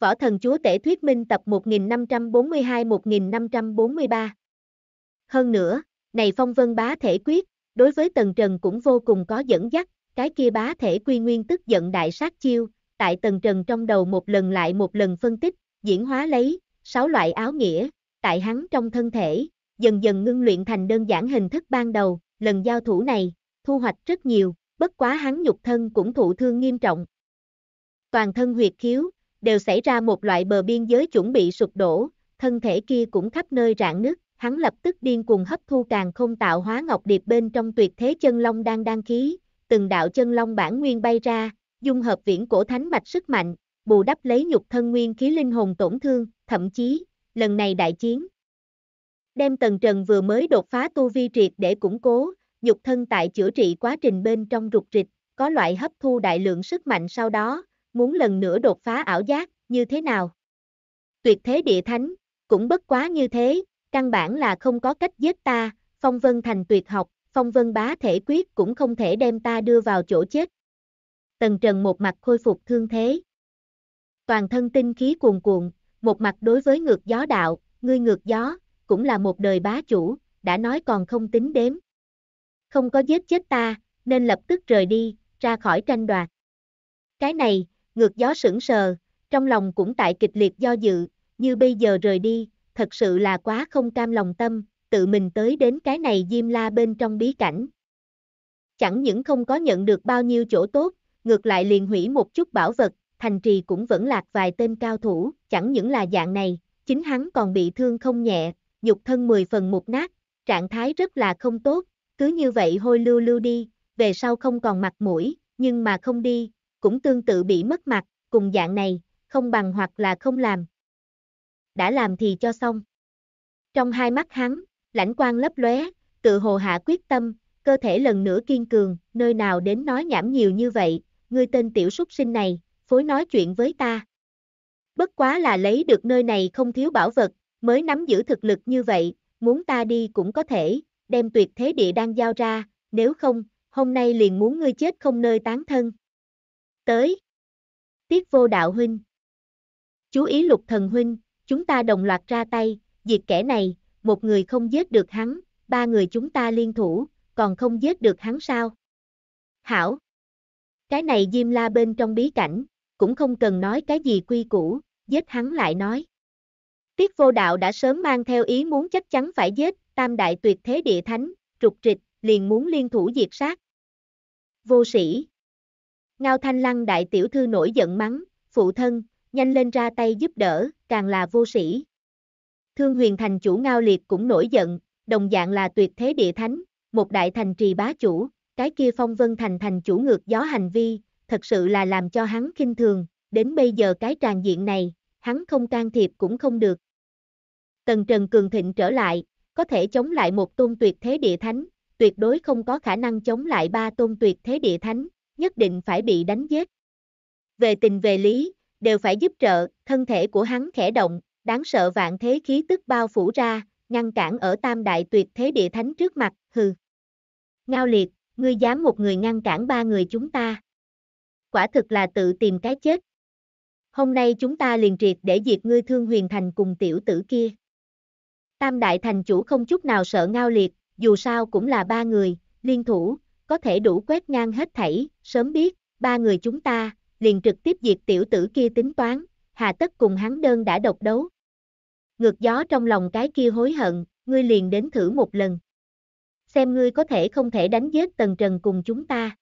Võ Thần Chúa Tể Thuyết Minh tập 1542-1543. Hơn nữa, này phong vân bá thể quyết, đối với Tần Trần cũng vô cùng có dẫn dắt, cái kia bá thể quy nguyên tức giận đại sát chiêu, tại Tần Trần trong đầu một lần lại một lần phân tích, diễn hóa lấy, sáu loại áo nghĩa, tại hắn trong thân thể, dần dần ngưng luyện thành đơn giản hình thức ban đầu, lần giao thủ này, thu hoạch rất nhiều, bất quá hắn nhục thân cũng thụ thương nghiêm trọng. Toàn thân huyệt khiếu, đều xảy ra một loại bờ biên giới chuẩn bị sụp đổ, thân thể kia cũng khắp nơi rạn nứt, hắn lập tức điên cuồng hấp thu càng không tạo hóa ngọc điệp bên trong tuyệt thế chân long đang đang khí, từng đạo chân long bản nguyên bay ra, dung hợp viễn cổ thánh mạch sức mạnh, bù đắp lấy nhục thân nguyên khí linh hồn tổn thương, thậm chí, lần này đại chiến. Đem tần trần vừa mới đột phá tu vi triệt để củng cố, nhục thân tại chữa trị quá trình bên trong rụt rịch, có loại hấp thu đại lượng sức mạnh sau đó, muốn lần nữa đột phá ảo giác, như thế nào? Tuyệt thế địa thánh, cũng bất quá như thế, căn bản là không có cách giết ta, phong vân thành tuyệt học, phong vân bá thể quyết cũng không thể đem ta đưa vào chỗ chết. Tần Trần một mặt khôi phục thương thế. Toàn thân tinh khí cuồn cuộn, một mặt đối với ngược gió đạo, ngươi ngược gió, cũng là một đời bá chủ, đã nói còn không tính đếm. Không có giết chết ta, nên lập tức rời đi, ra khỏi tranh đoạt. Cái này, Ngược gió sững sờ, trong lòng cũng tại kịch liệt do dự, như bây giờ rời đi, thật sự là quá không cam lòng tâm, tự mình tới đến cái này diêm la bên trong bí cảnh. Chẳng những không có nhận được bao nhiêu chỗ tốt, ngược lại liền hủy một chút bảo vật, thành trì cũng vẫn lạc vài tên cao thủ, chẳng những là dạng này, chính hắn còn bị thương không nhẹ, nhục thân 10 phần một nát, trạng thái rất là không tốt, cứ như vậy hôi lưu lưu đi, về sau không còn mặt mũi, nhưng mà không đi, cũng tương tự bị mất mặt, cùng dạng này, không bằng hoặc là không làm. Đã làm thì cho xong. Trong hai mắt hắn, lãnh quang lấp lóe, tự hồ hạ quyết tâm, cơ thể lần nữa kiên cường, nơi nào đến nói nhảm nhiều như vậy, ngươi tên tiểu súc sinh này, phối nói chuyện với ta. Bất quá là lấy được nơi này không thiếu bảo vật, mới nắm giữ thực lực như vậy, muốn ta đi cũng có thể, đem tuyệt thế địa đang giao ra, nếu không, hôm nay liền muốn ngươi chết không nơi tán thân tới. Tiết vô đạo huynh. Chú ý lục thần huynh, chúng ta đồng loạt ra tay, diệt kẻ này, một người không giết được hắn, ba người chúng ta liên thủ, còn không giết được hắn sao? Hảo. Cái này Diêm La bên trong bí cảnh, cũng không cần nói cái gì quy củ, giết hắn lại nói. Tiết vô đạo đã sớm mang theo ý muốn chắc chắn phải giết, tam đại tuyệt thế địa thánh, trục trịch, liền muốn liên thủ diệt sát. Vô sĩ, Ngao Thanh Lăng đại tiểu thư nổi giận mắng, phụ thân, nhanh lên ra tay giúp đỡ, càng là vô sĩ. Thương huyền thành chủ Ngao Liệt cũng nổi giận, đồng dạng là tuyệt thế địa thánh, một đại thành trì bá chủ, cái kia phong vân thành thành chủ ngược gió hành vi, thật sự là làm cho hắn kinh thường, đến bây giờ cái tràn diện này, hắn không can thiệp cũng không được. Tần Trần Cường Thịnh trở lại, có thể chống lại một tôn tuyệt thế địa thánh, tuyệt đối không có khả năng chống lại ba tôn tuyệt thế địa thánh, nhất định phải bị đánh giết. Về tình về lý, đều phải giúp trợ, thân thể của hắn khẽ động, đáng sợ vạn thế khí tức bao phủ ra, ngăn cản ở tam đại tuyệt thế địa thánh trước mặt, hừ. Ngao liệt, ngươi dám một người ngăn cản ba người chúng ta. Quả thực là tự tìm cái chết. Hôm nay chúng ta liền triệt để diệt ngươi thương huyền thành cùng tiểu tử kia. Tam đại thành chủ không chút nào sợ ngao liệt, dù sao cũng là ba người, liên thủ, có thể đủ quét ngang hết thảy, sớm biết, ba người chúng ta, liền trực tiếp diệt tiểu tử kia tính toán, hà tất cùng hắn đơn đã độc đấu. Ngược gió trong lòng cái kia hối hận, ngươi liền đến thử một lần. Xem ngươi có thể không thể đánh giết Tần Trần cùng chúng ta.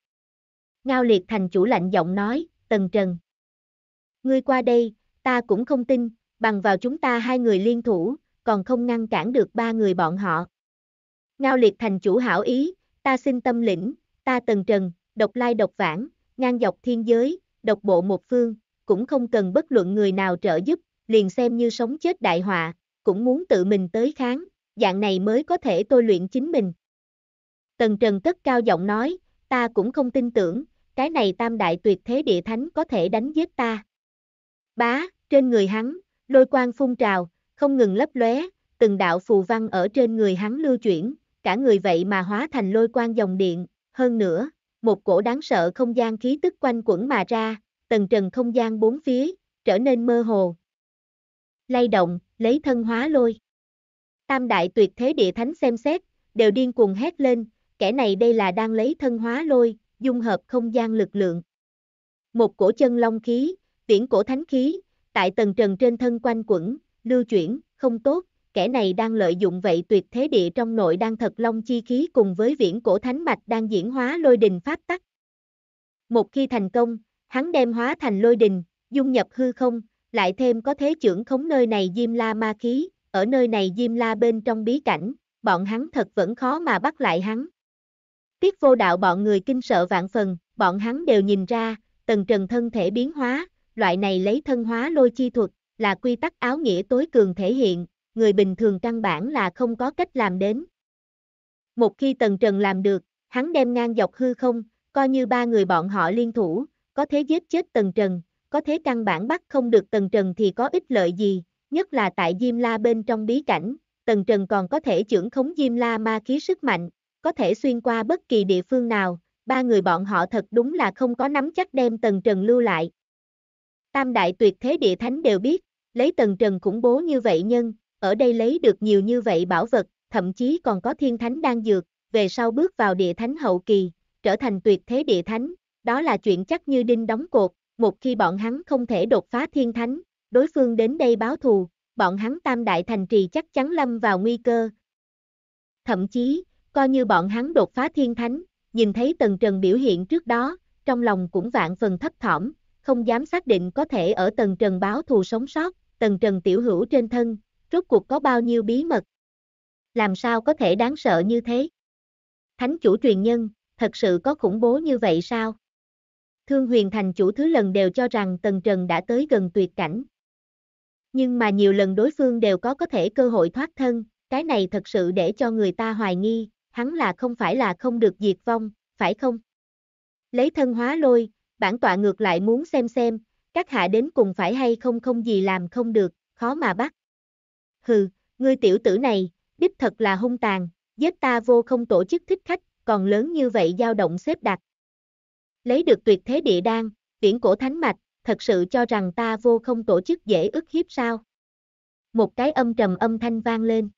Ngao liệt thành chủ lạnh giọng nói, Tần Trần. Ngươi qua đây, ta cũng không tin, bằng vào chúng ta hai người liên thủ, còn không ngăn cản được ba người bọn họ. Ngao liệt thành chủ hảo ý, ta xin tâm lĩnh, ta tần trần, độc lai độc vãng, ngang dọc thiên giới, độc bộ một phương, cũng không cần bất luận người nào trợ giúp, liền xem như sống chết đại họa, cũng muốn tự mình tới kháng, dạng này mới có thể tôi luyện chính mình. Tần Trần cất cao giọng nói, ta cũng không tin tưởng, cái này tam đại tuyệt thế địa thánh có thể đánh giết ta. Bá, trên người hắn, lôi quang phun trào, không ngừng lấp lóe, từng đạo phù văn ở trên người hắn lưu chuyển, cả người vậy mà hóa thành lôi quang dòng điện, hơn nữa, một cổ đáng sợ không gian khí tức quanh quẩn mà ra, tầng trần không gian bốn phía, trở nên mơ hồ. Lay động, lấy thân hóa lôi. Tam đại tuyệt thế địa thánh xem xét, đều điên cuồng hét lên, kẻ này đây là đang lấy thân hóa lôi, dung hợp không gian lực lượng. Một cổ chân long khí, viễn cổ thánh khí, tại tầng trần trên thân quanh quẩn, lưu chuyển, không tốt, kẻ này đang lợi dụng vậy tuyệt thế địa trong nội đang thật long chi khí cùng với viễn cổ thánh mạch đang diễn hóa lôi đình pháp tắc. Một khi thành công, hắn đem hóa thành lôi đình, dung nhập hư không, lại thêm có thế trưởng khống nơi này diêm la ma khí, ở nơi này diêm la bên trong bí cảnh, bọn hắn thật vẫn khó mà bắt lại hắn. Tiết vô đạo bọn người kinh sợ vạn phần, bọn hắn đều nhìn ra, tần trần thân thể biến hóa, loại này lấy thân hóa lôi chi thuật, là quy tắc áo nghĩa tối cường thể hiện, người bình thường căn bản là không có cách làm đến. Một khi Tần Trần làm được, hắn đem ngang dọc hư không, coi như ba người bọn họ liên thủ, có thế giết chết Tần Trần, có thế căn bản bắt không được Tần Trần thì có ích lợi gì, nhất là tại Diêm La bên trong bí cảnh, Tần Trần còn có thể trưởng khống Diêm La ma khí sức mạnh, có thể xuyên qua bất kỳ địa phương nào, ba người bọn họ thật đúng là không có nắm chắc đem Tần Trần lưu lại. Tam đại tuyệt thế địa thánh đều biết, lấy Tần Trần khủng bố như vậy nhân, ở đây lấy được nhiều như vậy bảo vật, thậm chí còn có thiên thánh đang dược, về sau bước vào địa thánh hậu kỳ, trở thành tuyệt thế địa thánh, đó là chuyện chắc như đinh đóng cột, một khi bọn hắn không thể đột phá thiên thánh, đối phương đến đây báo thù, bọn hắn tam đại thành trì chắc chắn lâm vào nguy cơ. Thậm chí, coi như bọn hắn đột phá thiên thánh, nhìn thấy Tần Trần biểu hiện trước đó, trong lòng cũng vạn phần thấp thỏm, không dám xác định có thể ở Tần Trần báo thù sống sót, Tần Trần tiểu hữu trên thân, rốt cuộc có bao nhiêu bí mật. Làm sao có thể đáng sợ như thế? Thánh chủ truyền nhân, thật sự có khủng bố như vậy sao? Thương huyền thành chủ thứ lần đều cho rằng Tần Trần đã tới gần tuyệt cảnh. Nhưng mà nhiều lần đối phương đều có có thể cơ hội thoát thân, cái này thật sự để cho người ta hoài nghi, hắn là không phải là không được diệt vong, phải không? Lấy thân hóa lôi, bản tọa ngược lại muốn xem xem, các hạ đến cùng phải hay không không gì làm không được, khó mà bắt hừ, ngươi tiểu tử này, đích thật là hung tàn, giết ta vô không tổ chức thích khách, còn lớn như vậy dao động xếp đặt. Lấy được tuyệt thế địa đan, viễn cổ thánh mạch, thật sự cho rằng ta vô không tổ chức dễ ức hiếp sao. Một cái âm trầm âm thanh vang lên.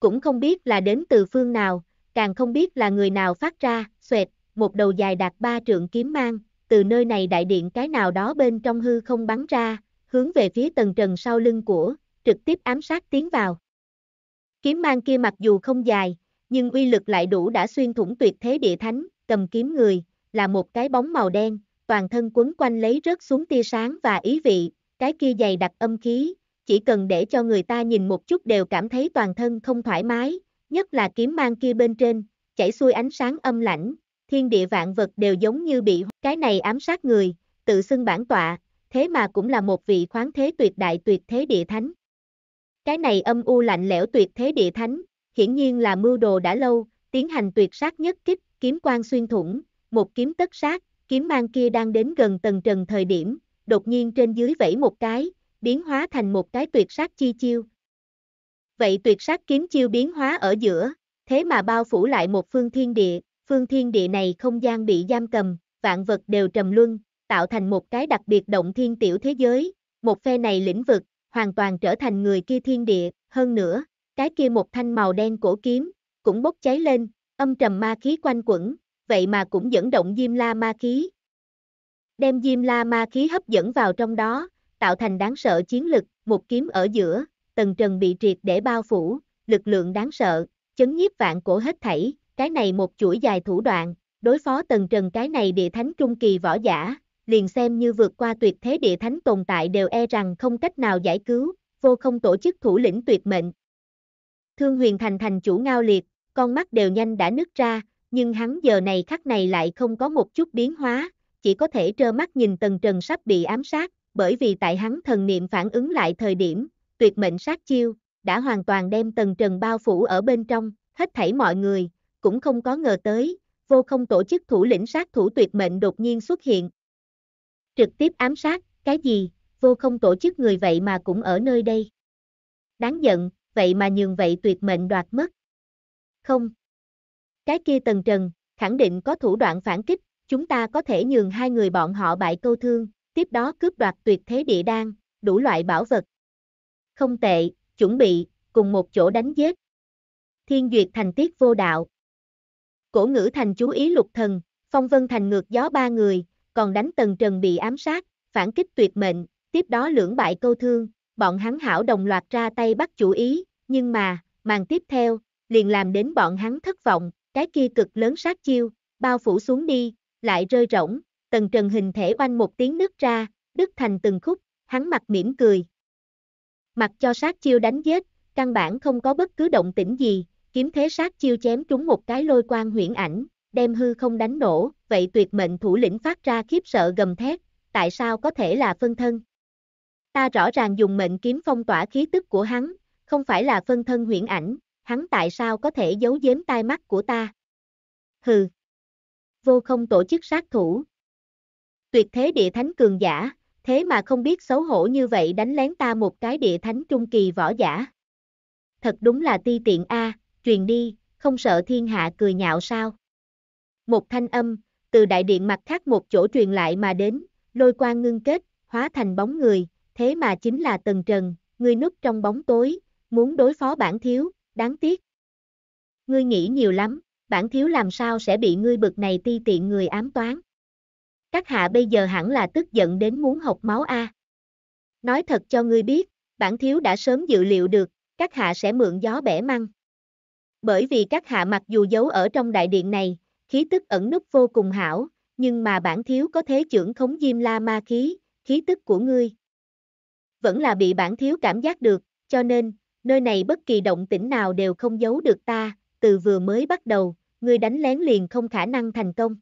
Cũng không biết là đến từ phương nào, càng không biết là người nào phát ra, xoẹt, một đầu dài đạt ba trượng kiếm mang, từ nơi này đại điện cái nào đó bên trong hư không bắn ra, hướng về phía tầng trần sau lưng của, trực tiếp ám sát tiến vào. Kiếm mang kia mặc dù không dài, nhưng uy lực lại đủ đã xuyên thủng tuyệt thế địa thánh, cầm kiếm người, là một cái bóng màu đen, toàn thân quấn quanh lấy rớt xuống tia sáng và ý vị, cái kia dày đặc âm khí, chỉ cần để cho người ta nhìn một chút đều cảm thấy toàn thân không thoải mái, nhất là kiếm mang kia bên trên, chảy xuôi ánh sáng âm lãnh, thiên địa vạn vật đều giống như bị cái này ám sát người, tự xưng bản tọa, thế mà cũng là một vị khoáng thế tuyệt đại tuyệt thế địa thánh. Cái này âm u lạnh lẽo tuyệt thế địa thánh, hiển nhiên là mưu đồ đã lâu, tiến hành tuyệt sát nhất kích, kiếm quang xuyên thủng, một kiếm tất sát, kiếm mang kia đang đến gần tầng trần thời điểm, đột nhiên trên dưới vẫy một cái, biến hóa thành một cái tuyệt sát chi chiêu. Vậy tuyệt sát kiếm chiêu biến hóa ở giữa, thế mà bao phủ lại một phương thiên địa, phương thiên địa này không gian bị giam cầm, vạn vật đều trầm luân, tạo thành một cái đặc biệt động thiên tiểu thế giới, một phe này lĩnh vực, hoàn toàn trở thành người kia thiên địa, hơn nữa, cái kia một thanh màu đen cổ kiếm, cũng bốc cháy lên, âm trầm ma khí quanh quẩn, vậy mà cũng dẫn động Diêm La ma khí. Đem Diêm La ma khí hấp dẫn vào trong đó, tạo thành đáng sợ chiến lực, một kiếm ở giữa, tầng trần bị triệt để bao phủ, lực lượng đáng sợ, chấn nhiếp vạn cổ hết thảy, cái này một chuỗi dài thủ đoạn, đối phó tầng trần cái này địa thánh trung kỳ võ giả, liền xem như vượt qua tuyệt thế địa thánh tồn tại đều e rằng không cách nào giải cứu, vô không tổ chức thủ lĩnh tuyệt mệnh. Thương huyền thành thành chủ ngao liệt, con mắt đều nhanh đã nứt ra, nhưng hắn giờ này khắc này lại không có một chút biến hóa, chỉ có thể trơ mắt nhìn tầng trần sắp bị ám sát, bởi vì tại hắn thần niệm phản ứng lại thời điểm, tuyệt mệnh sát chiêu, đã hoàn toàn đem tầng trần bao phủ ở bên trong, hết thảy mọi người, cũng không có ngờ tới, vô không tổ chức thủ lĩnh sát thủ tuyệt mệnh đột nhiên xuất hiện trực tiếp ám sát, cái gì, vô không tổ chức người vậy mà cũng ở nơi đây. Đáng giận, vậy mà nhường vậy tuyệt mệnh đoạt mất. Không. Cái kia tần trần, khẳng định có thủ đoạn phản kích, chúng ta có thể nhường hai người bọn họ bại câu thương, tiếp đó cướp đoạt tuyệt thế địa đan, đủ loại bảo vật. Không tệ, chuẩn bị, cùng một chỗ đánh giết. Thiên duyệt thành tiết vô đạo. Cổ ngữ thành chú ý lục thần, phong vân thành ngược gió ba người, còn đánh Tần Trần bị ám sát, phản kích tuyệt mệnh, tiếp đó lưỡng bại câu thương, bọn hắn hảo đồng loạt ra tay bắt chủ ý, nhưng mà, màn tiếp theo, liền làm đến bọn hắn thất vọng, cái kia cực lớn sát chiêu, bao phủ xuống đi, lại rơi rỗng, Tần Trần hình thể oanh một tiếng nứt ra, đứt thành từng khúc, hắn mặt mỉm cười. Mặc cho sát chiêu đánh giết, căn bản không có bất cứ động tĩnh gì, kiếm thế sát chiêu chém trúng một cái lôi quang huyễn ảnh, đem hư không đánh nổ, vậy tuyệt mệnh thủ lĩnh phát ra khiếp sợ gầm thét, tại sao có thể là phân thân? Ta rõ ràng dùng mệnh kiếm phong tỏa khí tức của hắn, không phải là phân thân huyễn ảnh, hắn tại sao có thể giấu giếm tai mắt của ta? Hừ! Vô không tổ chức sát thủ. Tuyệt thế địa thánh cường giả, thế mà không biết xấu hổ như vậy đánh lén ta một cái địa thánh trung kỳ võ giả. Thật đúng là ti tiện a, truyền đi, không sợ thiên hạ cười nhạo sao? một thanh âm, từ đại điện mặt khác một chỗ truyền lại mà đến, lôi qua ngưng kết, hóa thành bóng người, thế mà chính là Tần Trần, ngươi núp trong bóng tối, muốn đối phó bản thiếu, đáng tiếc. Ngươi nghĩ nhiều lắm, bản thiếu làm sao sẽ bị ngươi bực này ti tiện người ám toán. Các hạ bây giờ hẳn là tức giận đến muốn học máu A. Nói thật cho ngươi biết, bản thiếu đã sớm dự liệu được, các hạ sẽ mượn gió bẻ măng. Bởi vì các hạ mặc dù giấu ở trong đại điện này, khí tức ẩn núp vô cùng hảo, nhưng mà bản thiếu có thế trưởng khống diêm la ma khí, khí tức của ngươi. Vẫn là bị bản thiếu cảm giác được, cho nên, nơi này bất kỳ động tĩnh nào đều không giấu được ta, từ vừa mới bắt đầu, ngươi đánh lén liền không khả năng thành công.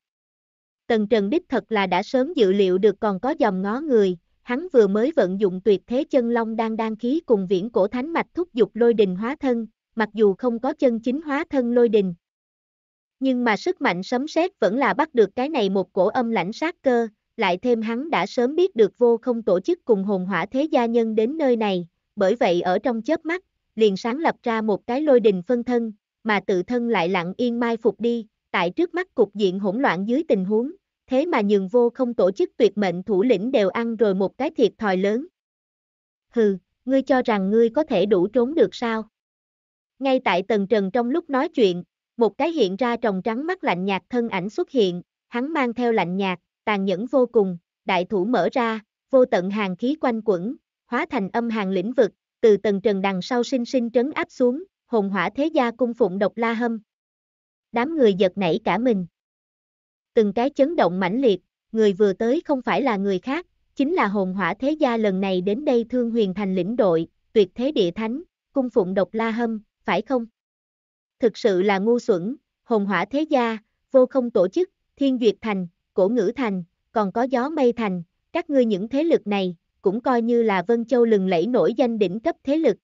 Tần Trần đích thật là đã sớm dự liệu được còn có dòng ngó người, hắn vừa mới vận dụng tuyệt thế chân long đang đan khí cùng viễn cổ thánh mạch thúc dục lôi đình hóa thân, mặc dù không có chân chính hóa thân lôi đình, nhưng mà sức mạnh sấm sét vẫn là bắt được cái này một cổ âm lãnh sát cơ, lại thêm hắn đã sớm biết được vô không tổ chức cùng hồn hỏa thế gia nhân đến nơi này, bởi vậy ở trong chớp mắt, liền sáng lập ra một cái lôi đình phân thân, mà tự thân lại lặng yên mai phục đi, tại trước mắt cục diện hỗn loạn dưới tình huống, thế mà nhường vô không tổ chức tuyệt mệnh thủ lĩnh đều ăn rồi một cái thiệt thòi lớn. Hừ, ngươi cho rằng ngươi có thể đủ trốn được sao? Ngay tại Tần Trần trong lúc nói chuyện, một cái hiện ra tròng trắng mắt lạnh nhạt thân ảnh xuất hiện, hắn mang theo lạnh nhạt, tàn nhẫn vô cùng, đại thủ mở ra, vô tận hàng khí quanh quẩn, hóa thành âm hàng lĩnh vực, từ tầng trần đằng sau sinh sinh trấn áp xuống, hồn hỏa thế gia cung phụng độc la hâm. Đám người giật nảy cả mình. Từng cái chấn động mãnh liệt, người vừa tới không phải là người khác, chính là hồn hỏa thế gia lần này đến đây thương huyền thành lĩnh đội, tuyệt thế địa thánh, cung phụng độc la hâm, phải không? thực sự là ngu xuẩn, hồn hỏa thế gia, vô không tổ chức, thiên duyệt thành, cổ ngữ thành, còn có gió mây thành, các ngươi những thế lực này, cũng coi như là Vân Châu lừng lẫy nổi danh đỉnh cấp thế lực.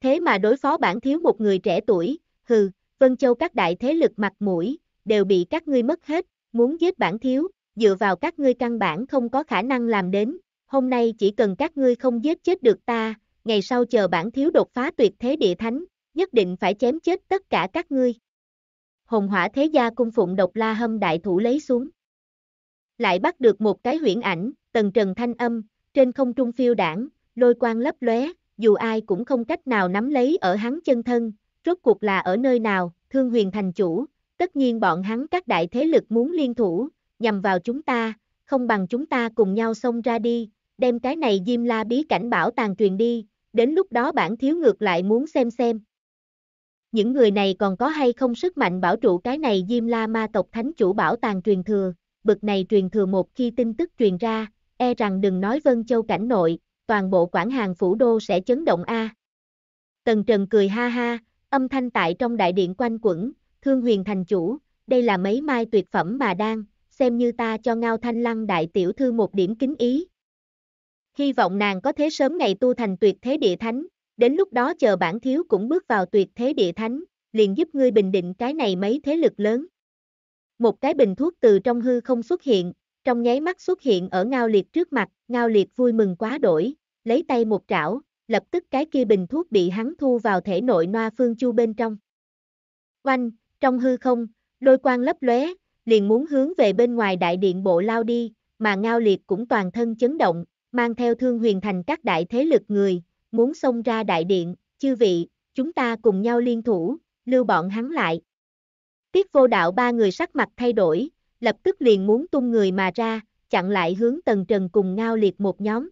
Thế mà đối phó bản thiếu một người trẻ tuổi, hừ, Vân Châu các đại thế lực mặt mũi, đều bị các ngươi mất hết, muốn giết bản thiếu, dựa vào các ngươi căn bản không có khả năng làm đến, hôm nay chỉ cần các ngươi không giết chết được ta, ngày sau chờ bản thiếu đột phá tuyệt thế địa thánh, nhất định phải chém chết tất cả các ngươi. Hồng hỏa thế gia cung phụng độc la hâm đại thủ lấy xuống. Lại bắt được một cái huyễn ảnh, tần trần thanh âm, trên không trung phiêu đảng, lôi quang lấp lóe, dù ai cũng không cách nào nắm lấy ở hắn chân thân, rốt cuộc là ở nơi nào, thương huyền thành chủ, tất nhiên bọn hắn các đại thế lực muốn liên thủ, nhằm vào chúng ta, không bằng chúng ta cùng nhau xông ra đi, đem cái này Diêm La bí cảnh bảo tàng truyền đi, đến lúc đó bản thiếu ngược lại muốn xem xem những người này còn có hay không sức mạnh bảo trụ cái này Diêm La ma tộc thánh chủ bảo tàng truyền thừa, bực này truyền thừa một khi tin tức truyền ra, e rằng đừng nói Vân Châu cảnh nội, toàn bộ quản hàng phủ đô sẽ chấn động a. Tần Trần cười ha ha, âm thanh tại trong đại điện quanh quẩn, thương huyền thành chủ, đây là mấy mai tuyệt phẩm mà đang, xem như ta cho ngao thanh lăng đại tiểu thư một điểm kính ý. Hy vọng nàng có thế sớm ngày tu thành tuyệt thế địa thánh, Đến lúc đó chờ bản thiếu cũng bước vào tuyệt thế địa thánh, liền giúp ngươi bình định cái này mấy thế lực lớn. Một cái bình thuốc từ trong hư không xuất hiện, trong nháy mắt xuất hiện ở ngao liệt trước mặt, ngao liệt vui mừng quá đổi, lấy tay một trảo, lập tức cái kia bình thuốc bị hắn thu vào thể nội noa phương chu bên trong. Oanh, trong hư không, đôi quang lấp lóe, liền muốn hướng về bên ngoài đại điện bộ lao đi, mà ngao liệt cũng toàn thân chấn động, mang theo thương huyền thành các đại thế lực người, muốn xông ra đại điện, chư vị, chúng ta cùng nhau liên thủ, lưu bọn hắn lại. Tiết vô đạo ba người sắc mặt thay đổi, lập tức liền muốn tung người mà ra, chặn lại hướng Tần Trần cùng ngao liệt một nhóm.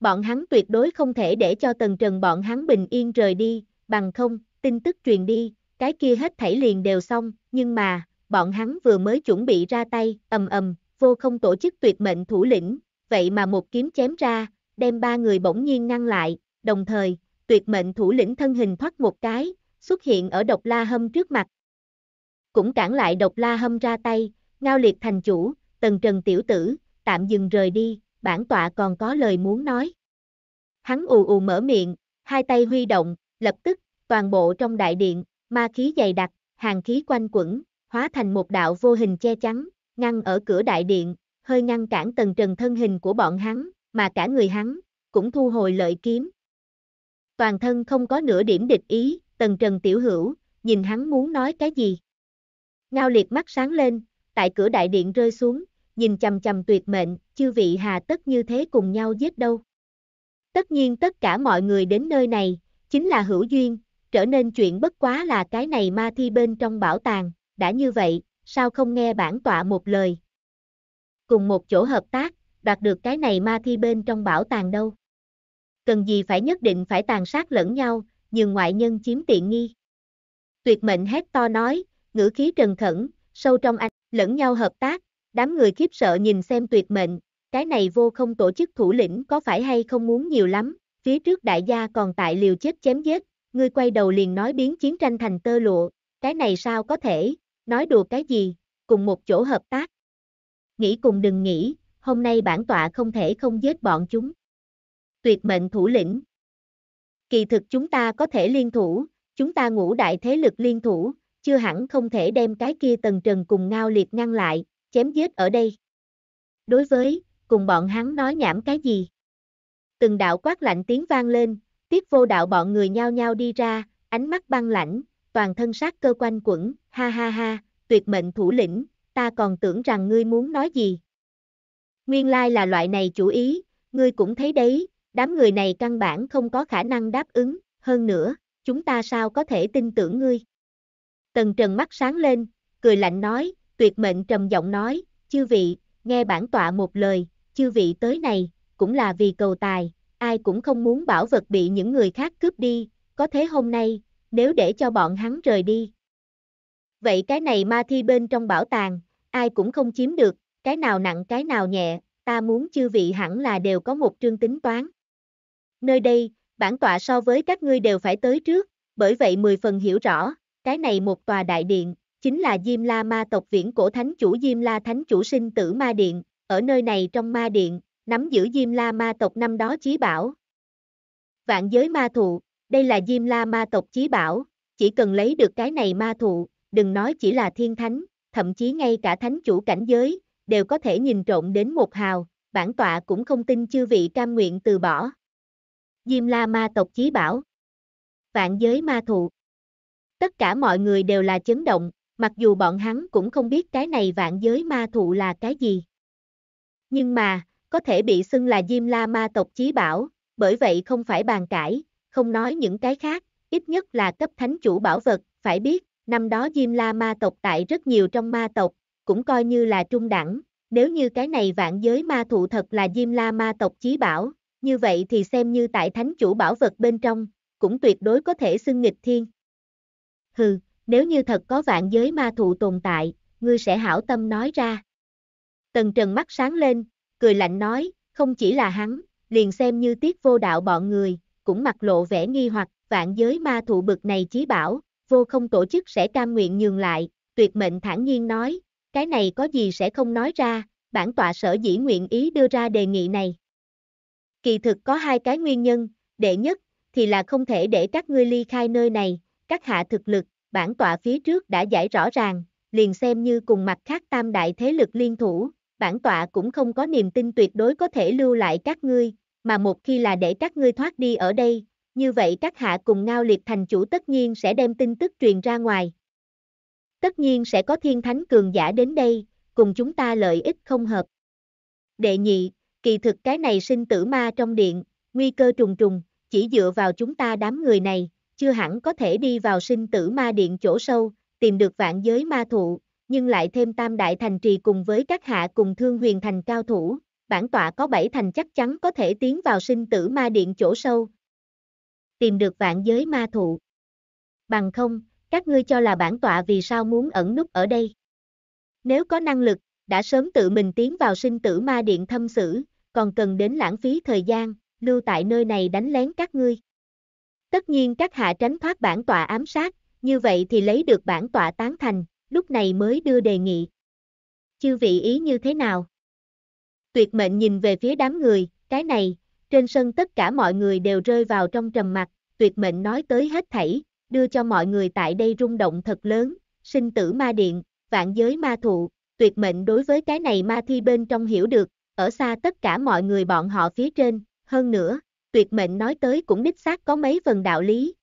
Bọn hắn tuyệt đối không thể để cho Tần Trần bọn hắn bình yên rời đi, bằng không, tin tức truyền đi, cái kia hết thảy liền đều xong, nhưng mà, bọn hắn vừa mới chuẩn bị ra tay, ầm ầm, vô không tổ chức tuyệt mệnh thủ lĩnh, vậy mà một kiếm chém ra, đem ba người bỗng nhiên ngăn lại, đồng thời, tuyệt mệnh thủ lĩnh thân hình thoát một cái, xuất hiện ở độc la hâm trước mặt. Cũng cản lại độc la hâm ra tay, ngao liệt thành chủ, tần trần tiểu tử, tạm dừng rời đi, bản tọa còn có lời muốn nói. Hắn ù ù mở miệng, hai tay huy động, lập tức, toàn bộ trong đại điện, ma khí dày đặc, hàng khí quanh quẩn, hóa thành một đạo vô hình che chắn, ngăn ở cửa đại điện, hơi ngăn cản tần trần thân hình của bọn hắn, mà cả người hắn, cũng thu hồi lợi kiếm. Toàn thân không có nửa điểm địch ý, tần trần tiểu hữu, nhìn hắn muốn nói cái gì. Ngao liệt mắt sáng lên, tại cửa đại điện rơi xuống, nhìn chầm chầm tuyệt mệnh, chư vị hà tất như thế cùng nhau giết đâu. Tất nhiên tất cả mọi người đến nơi này, chính là hữu duyên, trở nên chuyện bất quá là cái này ma thi bên trong bảo tàng, đã như vậy, sao không nghe bản tọa một lời. Cùng một chỗ hợp tác, đoạt được cái này ma thi bên trong bảo tàng đâu. Cần gì phải nhất định phải tàn sát lẫn nhau, nhường ngoại nhân chiếm tiện nghi. Tuyệt mệnh hét to nói, ngữ khí trần khẩn, sâu trong anh, lẫn nhau hợp tác, đám người khiếp sợ nhìn xem tuyệt mệnh, cái này vô không tổ chức thủ lĩnh có phải hay không muốn nhiều lắm, phía trước đại gia còn tại liều chết chém giết, ngươi quay đầu liền nói biến chiến tranh thành tơ lụa, cái này sao có thể, nói đùa cái gì, cùng một chỗ hợp tác. Nghĩ cùng đừng nghĩ, hôm nay bản tọa không thể không giết bọn chúng. Tuyệt mệnh thủ lĩnh. Kỳ thực chúng ta có thể liên thủ, chúng ta ngũ đại thế lực liên thủ, chưa hẳn không thể đem cái kia tần trần cùng ngao liệt ngăn lại, chém giết ở đây. Đối với, cùng bọn hắn nói nhảm cái gì? Từng đạo quát lạnh tiếng vang lên, tiết vô đạo bọn người nhao nhao đi ra, ánh mắt băng lãnh, toàn thân sát cơ quanh quẩn, ha ha ha, tuyệt mệnh thủ lĩnh, ta còn tưởng rằng ngươi muốn nói gì, Nguyên lai like là loại này chủ ý, ngươi cũng thấy đấy, đám người này căn bản không có khả năng đáp ứng, hơn nữa, chúng ta sao có thể tin tưởng ngươi. Tần Trần mắt sáng lên, cười lạnh nói, tuyệt mệnh trầm giọng nói, chư vị, nghe bản tọa một lời, chư vị tới này, cũng là vì cầu tài, ai cũng không muốn bảo vật bị những người khác cướp đi, có thế hôm nay, nếu để cho bọn hắn rời đi. Vậy cái này ma thi bên trong bảo tàng, ai cũng không chiếm được, cái nào nặng cái nào nhẹ, ta muốn chư vị hẳn là đều có một trương tính toán. Nơi đây, bản tọa so với các ngươi đều phải tới trước, bởi vậy mười phần hiểu rõ, cái này một tòa đại điện, chính là Diêm La Ma tộc viễn cổ thánh chủ Diêm La thánh chủ sinh tử ma điện, ở nơi này trong ma điện, nắm giữ Diêm La Ma tộc năm đó chí bảo. Vạn giới ma thụ, đây là Diêm La ma tộc chí bảo, chỉ cần lấy được cái này ma thụ, đừng nói chỉ là thiên thánh, thậm chí ngay cả thánh chủ cảnh giới, đều có thể nhìn trộn đến một hào, bản tọa cũng không tin chư vị cam nguyện từ bỏ. Diêm la ma tộc chí bảo. Vạn giới ma thụ. Tất cả mọi người đều là chấn động, mặc dù bọn hắn cũng không biết cái này vạn giới ma thụ là cái gì. Nhưng mà, có thể bị xưng là Diêm La ma tộc chí bảo, bởi vậy không phải bàn cãi, không nói những cái khác, ít nhất là cấp thánh chủ bảo vật, phải biết, năm đó Diêm La ma tộc tại rất nhiều trong ma tộc, cũng coi như là trung đẳng, nếu như cái này vạn giới ma thụ thật là Diêm La ma tộc chí bảo, như vậy thì xem như tại thánh chủ bảo vật bên trong, cũng tuyệt đối có thể xưng nghịch thiên. Hừ, nếu như thật có vạn giới ma thụ tồn tại, ngươi sẽ hảo tâm nói ra. Tần Trần mắt sáng lên, cười lạnh nói, không chỉ là hắn, liền xem như tiết vô đạo bọn người, cũng mặc lộ vẻ nghi hoặc, vạn giới ma thụ bực này chí bảo, vô không tổ chức sẽ cam nguyện nhường lại, tuyệt mệnh thản nhiên nói, cái này có gì sẽ không nói ra, bản tọa sở dĩ nguyện ý đưa ra đề nghị này. Kỳ thực có hai cái nguyên nhân, đệ nhất, thì là không thể để các ngươi ly khai nơi này, các hạ thực lực, bản tọa phía trước đã giải rõ ràng, liền xem như cùng mặt khác tam đại thế lực liên thủ, bản tọa cũng không có niềm tin tuyệt đối có thể lưu lại các ngươi, mà một khi là để các ngươi thoát đi ở đây, như vậy các hạ cùng ngao liệt thành chủ tất nhiên sẽ đem tin tức truyền ra ngoài, tất nhiên sẽ có thiên thánh cường giả đến đây, cùng chúng ta lợi ích không hợp. Đệ nhị, kỳ thực cái này sinh tử ma trong điện, nguy cơ trùng trùng, chỉ dựa vào chúng ta đám người này, chưa hẳn có thể đi vào sinh tử ma điện chỗ sâu, tìm được vạn giới ma thụ, nhưng lại thêm tam đại thành trì cùng với các hạ cùng thương huyền thành cao thủ, bản tọa có bảy thành chắc chắn có thể tiến vào sinh tử ma điện chỗ sâu. Tìm được vạn giới ma thụ. Bằng không, các ngươi cho là bản tọa vì sao muốn ẩn núp ở đây. Nếu có năng lực, đã sớm tự mình tiến vào sinh tử ma điện thâm xử, còn cần đến lãng phí thời gian, lưu tại nơi này đánh lén các ngươi. Tất nhiên các hạ tránh thoát bản tọa ám sát, như vậy thì lấy được bản tọa tán thành, lúc này mới đưa đề nghị. Chư vị ý như thế nào? Tuyệt mệnh nhìn về phía đám người, cái này, trên sân tất cả mọi người đều rơi vào trong trầm mặt, tuyệt mệnh nói tới hết thảy, đưa cho mọi người tại đây rung động thật lớn, sinh tử ma điện, vạn giới ma thụ, tuyệt mệnh đối với cái này ma thi bên trong hiểu được, ở xa tất cả mọi người bọn họ phía trên, hơn nữa, tuyệt mệnh nói tới cũng đích xác có mấy phần đạo lý.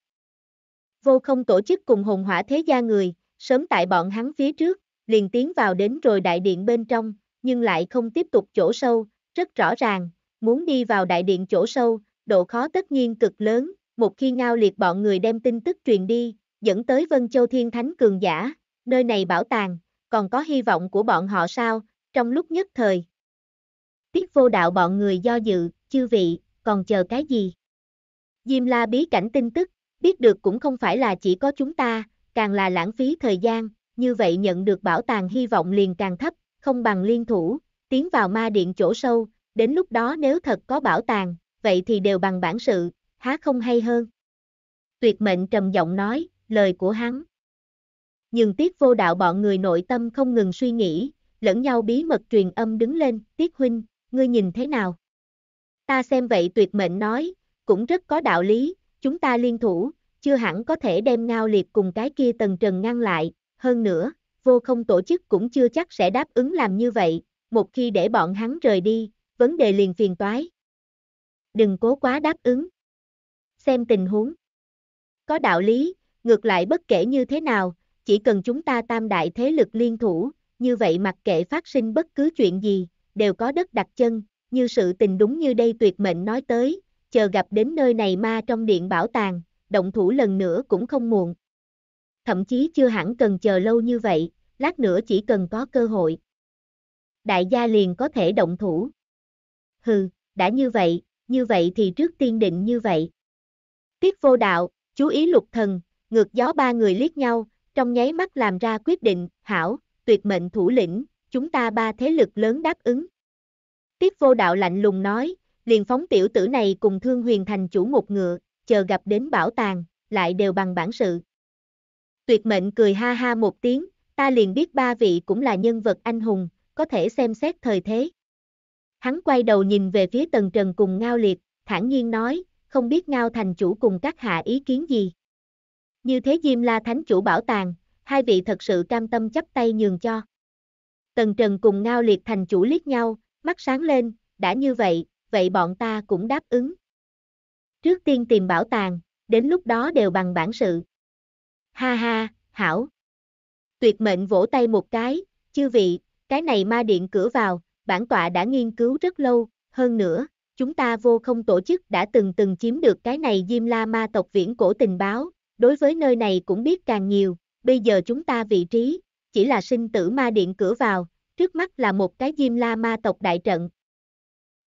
Vô không tổ chức cùng hồn hỏa thế gia người, sớm tại bọn hắn phía trước, liền tiến vào đến rồi đại điện bên trong, nhưng lại không tiếp tục chỗ sâu, rất rõ ràng, muốn đi vào đại điện chỗ sâu, độ khó tất nhiên cực lớn, một khi ngao liệt bọn người đem tin tức truyền đi, dẫn tới Vân Châu Thiên Thánh Cường Giả, nơi này bảo tàng, còn có hy vọng của bọn họ sao, trong lúc nhất thời. Tiết vô đạo bọn người do dự, chư vị, còn chờ cái gì? Diêm la bí cảnh tin tức, biết được cũng không phải là chỉ có chúng ta, càng là lãng phí thời gian, như vậy nhận được bảo tàng hy vọng liền càng thấp, không bằng liên thủ, tiến vào ma điện chỗ sâu, đến lúc đó nếu thật có bảo tàng, vậy thì đều bằng bản sự, há không hay hơn. Tuyệt mệnh trầm giọng nói, lời của hắn. Nhưng tiếc vô đạo bọn người nội tâm không ngừng suy nghĩ, lẫn nhau bí mật truyền âm đứng lên, tiết huynh, ngươi nhìn thế nào? Ta xem vậy tuyệt mệnh nói, cũng rất có đạo lý, chúng ta liên thủ, chưa hẳn có thể đem ngao liệt cùng cái kia tần trần ngăn lại, hơn nữa, vô không tổ chức cũng chưa chắc sẽ đáp ứng làm như vậy, một khi để bọn hắn rời đi, vấn đề liền phiền toái. Đừng cố quá đáp ứng xem tình huống. Có đạo lý, ngược lại bất kể như thế nào, chỉ cần chúng ta tam đại thế lực liên thủ, như vậy mặc kệ phát sinh bất cứ chuyện gì, đều có đất đặt chân, như sự tình đúng như đây tuyệt mệnh nói tới, chờ gặp đến nơi này ma trong điện bảo tàng, động thủ lần nữa cũng không muộn. Thậm chí chưa hẳn cần chờ lâu như vậy, lát nữa chỉ cần có cơ hội. Đại gia liền có thể động thủ. Hừ, đã như vậy, như vậy thì trước tiên định như vậy. Tiết vô đạo, chú ý lục thần, ngược gió ba người liếc nhau, trong nháy mắt làm ra quyết định, hảo, tuyệt mệnh thủ lĩnh, chúng ta ba thế lực lớn đáp ứng. Tiết vô đạo lạnh lùng nói, liền phóng tiểu tử này cùng thương huyền thành chủ một ngựa, chờ gặp đến bảo tàng, lại đều bằng bản sự. Tuyệt mệnh cười ha ha một tiếng, ta liền biết ba vị cũng là nhân vật anh hùng, có thể xem xét thời thế. Hắn quay đầu nhìn về phía tần trần cùng ngao liệt, thản nhiên nói, không biết Ngao Thành Chủ cùng các hạ ý kiến gì. Như thế Diêm La Thánh Chủ bảo tàng, hai vị thật sự cam tâm chấp tay nhường cho. Tần Trần cùng Ngao Liệt Thành Chủ liếc nhau, mắt sáng lên, đã như vậy, vậy bọn ta cũng đáp ứng. Trước tiên tìm bảo tàng, đến lúc đó đều bằng bản sự. Ha ha, hảo. Tuyệt mệnh vỗ tay một cái, chư vị, cái này ma điện cửa vào, bản tọa đã nghiên cứu rất lâu, hơn nữa, chúng ta vô không tổ chức đã từng từng chiếm được cái này Diêm La ma tộc viễn cổ tình báo, đối với nơi này cũng biết càng nhiều, bây giờ chúng ta vị trí, chỉ là sinh tử ma điện cửa vào, trước mắt là một cái Diêm La ma tộc đại trận.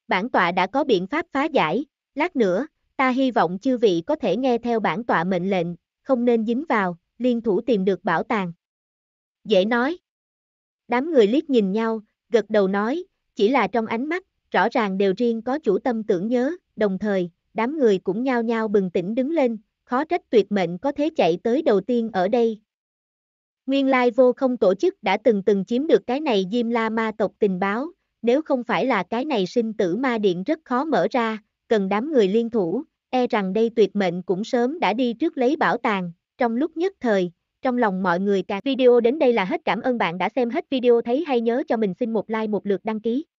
Bản tọa đã có biện pháp phá giải, lát nữa, ta hy vọng chư vị có thể nghe theo bản tọa mệnh lệnh, không nên dính vào, liên thủ tìm được bảo tàng. Dễ nói. Đám người liếc nhìn nhau, gật đầu nói, chỉ là trong ánh mắt, rõ ràng đều riêng có chủ tâm tưởng nhớ, đồng thời, đám người cũng nhao nhao bừng tỉnh đứng lên, khó trách tuyệt mệnh có thế chạy tới đầu tiên ở đây. Nguyên lai vô không tổ chức đã từng từng chiếm được cái này Diêm La ma tộc tình báo, nếu không phải là cái này sinh tử ma điện rất khó mở ra, cần đám người liên thủ, e rằng đây tuyệt mệnh cũng sớm đã đi trước lấy bảo tàng, trong lúc nhất thời, trong lòng mọi người cả. video đến đây là hết cảm ơn bạn đã xem hết video thấy hay nhớ cho mình xin một like một lượt đăng ký.